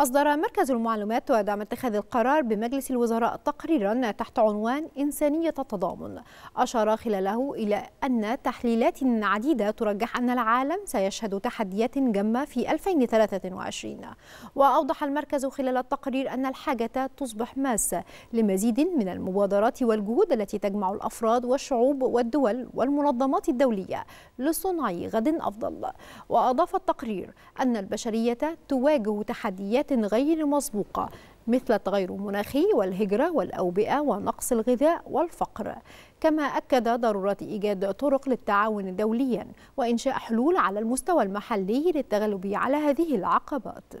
أصدر مركز المعلومات ودعم اتخاذ القرار بمجلس الوزراء تقريرا تحت عنوان إنسانية التضامن أشار خلاله إلى أن تحليلات عديدة ترجح أن العالم سيشهد تحديات جمة في 2023 وأوضح المركز خلال التقرير أن الحاجة تصبح ماسة لمزيد من المبادرات والجهود التي تجمع الأفراد والشعوب والدول والمنظمات الدولية لصنع غد أفضل وأضاف التقرير أن البشرية تواجه تحديات تحديات غير مسبوقة مثل التغير المناخي والهجرة والأوبئة ونقص الغذاء والفقر كما أكد ضرورة إيجاد طرق للتعاون دوليا وإنشاء حلول على المستوى المحلي للتغلب على هذه العقبات